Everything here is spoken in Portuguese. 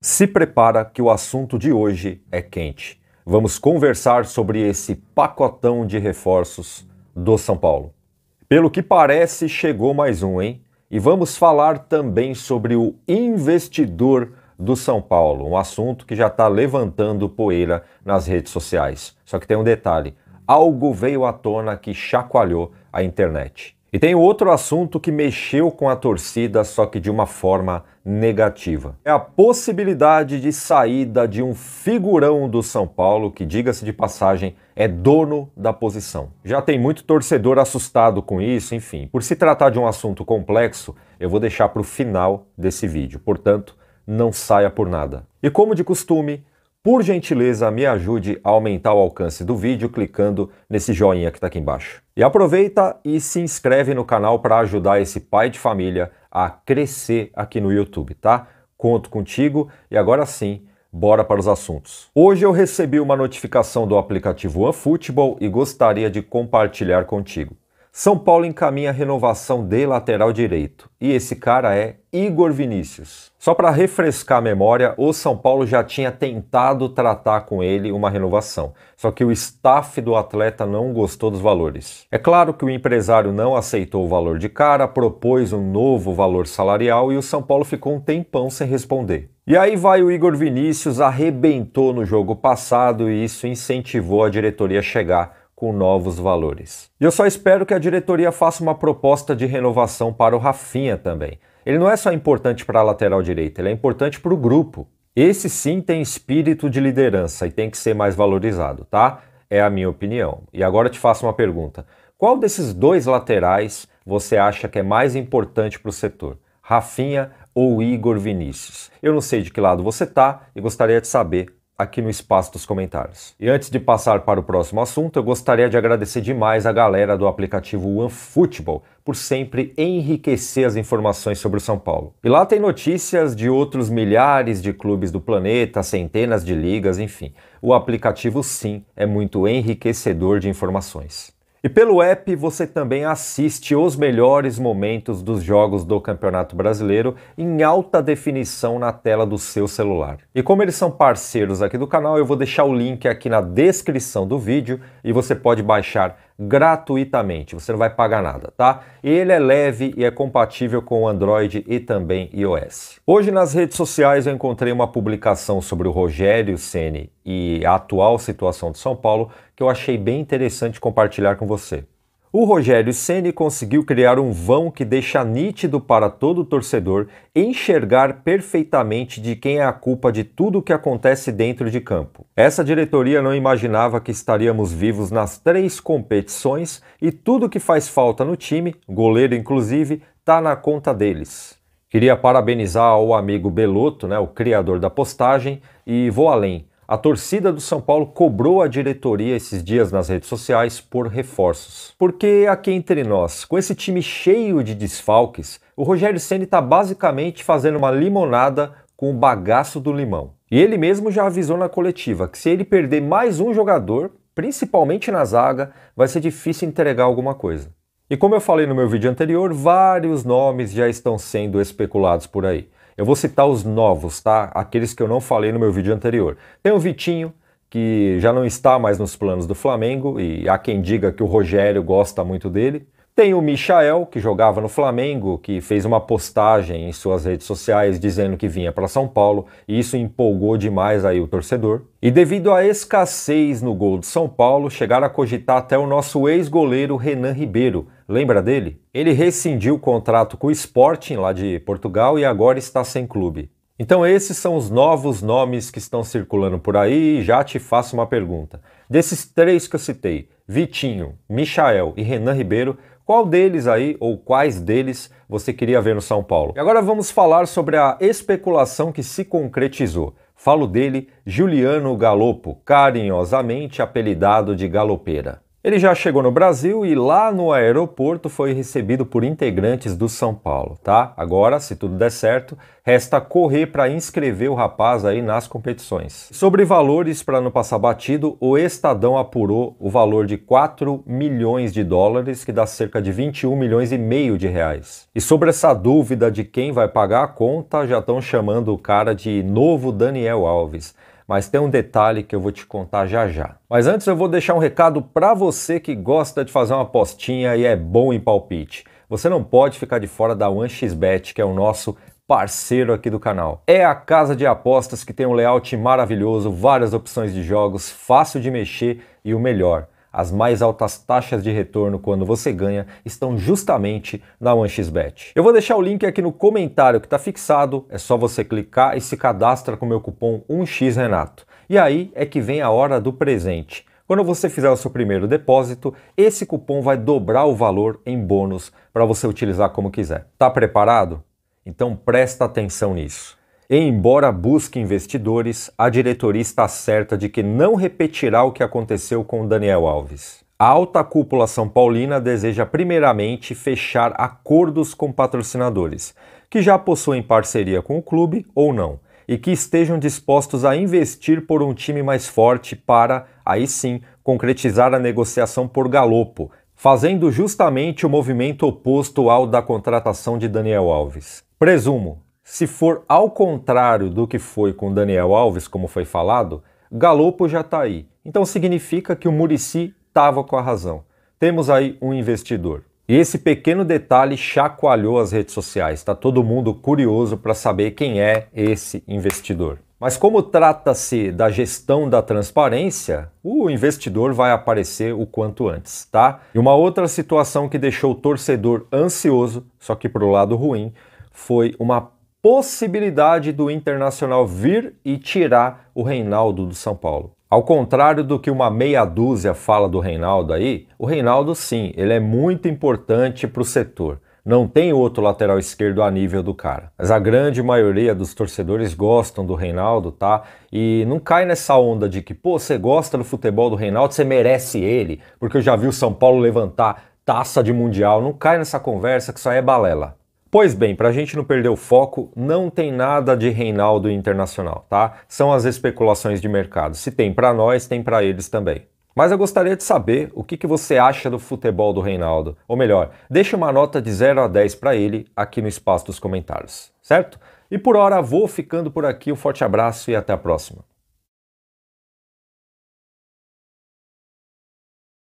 Se prepara que o assunto de hoje é quente. Vamos conversar sobre esse pacotão de reforços do São Paulo. Pelo que parece, chegou mais um, hein? E vamos falar também sobre o investidor do São Paulo, um assunto que já está levantando poeira nas redes sociais. Só que tem um detalhe: algo veio à tona que chacoalhou a internet. E tem outro assunto que mexeu com a torcida, só que de uma forma negativa. É a possibilidade de saída de um figurão do São Paulo, que, diga-se de passagem, é dono da posição. Já tem muito torcedor assustado com isso, enfim. Por se tratar de um assunto complexo, eu vou deixar para o final desse vídeo. Portanto, não saia por nada. E como de costume, por gentileza, me ajude a aumentar o alcance do vídeo clicando nesse joinha que está aqui embaixo. E aproveita e se inscreve no canal para ajudar esse pai de família a crescer aqui no YouTube, tá? Conto contigo e agora sim, bora para os assuntos. Hoje eu recebi uma notificação do aplicativo OneFootball e gostaria de compartilhar contigo. São Paulo encaminha a renovação de lateral direito e esse cara é Igor Vinícius. Só para refrescar a memória, o São Paulo já tinha tentado tratar com ele uma renovação, só que o staff do atleta não gostou dos valores. É claro que o empresário não aceitou o valor de cara, propôs um novo valor salarial e o São Paulo ficou um tempão sem responder. E aí vai o Igor Vinícius, arrebentou no jogo passado e isso incentivou a diretoria a chegar com novos valores. E eu só espero que a diretoria faça uma proposta de renovação para o Rafinha também. Ele não é só importante para a lateral direita, ele é importante para o grupo. Esse sim tem espírito de liderança e tem que ser mais valorizado, tá? É a minha opinião. E agora eu te faço uma pergunta. Qual desses dois laterais você acha que é mais importante para o setor? Rafinha ou Igor Vinícius? Eu não sei de que lado você tá e gostaria de saber aqui no espaço dos comentários. E antes de passar para o próximo assunto, eu gostaria de agradecer demais a galera do aplicativo OneFootball por sempre enriquecer as informações sobre o São Paulo. E lá tem notícias de outros milhares de clubes do planeta, centenas de ligas, enfim. O aplicativo sim é muito enriquecedor de informações. E pelo app você também assiste os melhores momentos dos jogos do Campeonato Brasileiro em alta definição na tela do seu celular. E como eles são parceiros aqui do canal, eu vou deixar o link aqui na descrição do vídeo e você pode baixar gratuitamente, você não vai pagar nada, tá? Ele é leve e é compatível com Android e também iOS. Hoje nas redes sociais eu encontrei uma publicação sobre o Rogério Ceni e a atual situação de São Paulo que eu achei bem interessante compartilhar com você. O Rogério Ceni conseguiu criar um vão que deixa nítido para todo torcedor enxergar perfeitamente de quem é a culpa de tudo o que acontece dentro de campo. Essa diretoria não imaginava que estaríamos vivos nas três competições e tudo que faz falta no time, goleiro inclusive, tá na conta deles. Queria parabenizar ao amigo Beloto, né, o criador da postagem, e vou além. A torcida do São Paulo cobrou a diretoria esses dias nas redes sociais por reforços. Porque aqui entre nós, com esse time cheio de desfalques, o Rogério Ceni está basicamente fazendo uma limonada com o bagaço do limão. E ele mesmo já avisou na coletiva que se ele perder mais um jogador, principalmente na zaga, vai ser difícil entregar alguma coisa. E como eu falei no meu vídeo anterior, vários nomes já estão sendo especulados por aí. Eu vou citar os novos, tá? Aqueles que eu não falei no meu vídeo anterior. Tem o Vitinho, que já não está mais nos planos do Flamengo, e há quem diga que o Rogério gosta muito dele. Tem o Michael, que jogava no Flamengo, que fez uma postagem em suas redes sociais dizendo que vinha para São Paulo, e isso empolgou demais aí o torcedor. E devido à escassez no gol de São Paulo, chegaram a cogitar até o nosso ex-goleiro Renan Ribeiro, Lembra dele? Ele rescindiu o contrato com o Sporting lá de Portugal e agora está sem clube. Então esses são os novos nomes que estão circulando por aí e já te faço uma pergunta. Desses três que eu citei, Vitinho, Michael e Renan Ribeiro, qual deles aí ou quais deles você queria ver no São Paulo? E agora vamos falar sobre a especulação que se concretizou. Falo dele, Juliano Galopo, carinhosamente apelidado de Galopeira. Ele já chegou no Brasil e lá no aeroporto foi recebido por integrantes do São Paulo, tá? Agora, se tudo der certo, resta correr para inscrever o rapaz aí nas competições. Sobre valores, para não passar batido, o Estadão apurou o valor de 4 milhões de dólares, que dá cerca de 21 milhões e meio de reais. E sobre essa dúvida de quem vai pagar a conta, já estão chamando o cara de novo Daniel Alves mas tem um detalhe que eu vou te contar já já. Mas antes eu vou deixar um recado para você que gosta de fazer uma apostinha e é bom em palpite. Você não pode ficar de fora da OneXBet que é o nosso parceiro aqui do canal. É a casa de apostas que tem um layout maravilhoso, várias opções de jogos, fácil de mexer e o melhor as mais altas taxas de retorno quando você ganha estão justamente na 1xBet. Eu vou deixar o link aqui no comentário que está fixado, é só você clicar e se cadastra com o meu cupom 1xRenato. E aí é que vem a hora do presente. Quando você fizer o seu primeiro depósito, esse cupom vai dobrar o valor em bônus para você utilizar como quiser. Tá preparado? Então presta atenção nisso embora busque investidores, a diretoria está certa de que não repetirá o que aconteceu com Daniel Alves. A alta cúpula São Paulina deseja primeiramente fechar acordos com patrocinadores, que já possuem parceria com o clube ou não, e que estejam dispostos a investir por um time mais forte para, aí sim, concretizar a negociação por galopo, fazendo justamente o movimento oposto ao da contratação de Daniel Alves. Presumo, se for ao contrário do que foi com Daniel Alves, como foi falado, Galopo já está aí. Então significa que o Murici estava com a razão. Temos aí um investidor. E esse pequeno detalhe chacoalhou as redes sociais. Está todo mundo curioso para saber quem é esse investidor. Mas como trata-se da gestão da transparência, o investidor vai aparecer o quanto antes, tá? E uma outra situação que deixou o torcedor ansioso, só que para o lado ruim, foi uma possibilidade do Internacional vir e tirar o Reinaldo do São Paulo. Ao contrário do que uma meia dúzia fala do Reinaldo aí, o Reinaldo sim, ele é muito importante para o setor. Não tem outro lateral esquerdo a nível do cara. Mas a grande maioria dos torcedores gostam do Reinaldo, tá? E não cai nessa onda de que, pô, você gosta do futebol do Reinaldo, você merece ele, porque eu já vi o São Paulo levantar taça de mundial. Não cai nessa conversa que só é balela. Pois bem, para a gente não perder o foco, não tem nada de Reinaldo Internacional, tá? São as especulações de mercado. Se tem para nós, tem para eles também. Mas eu gostaria de saber o que, que você acha do futebol do Reinaldo. Ou melhor, deixe uma nota de 0 a 10 para ele aqui no espaço dos comentários, certo? E por hora vou ficando por aqui, um forte abraço e até a próxima.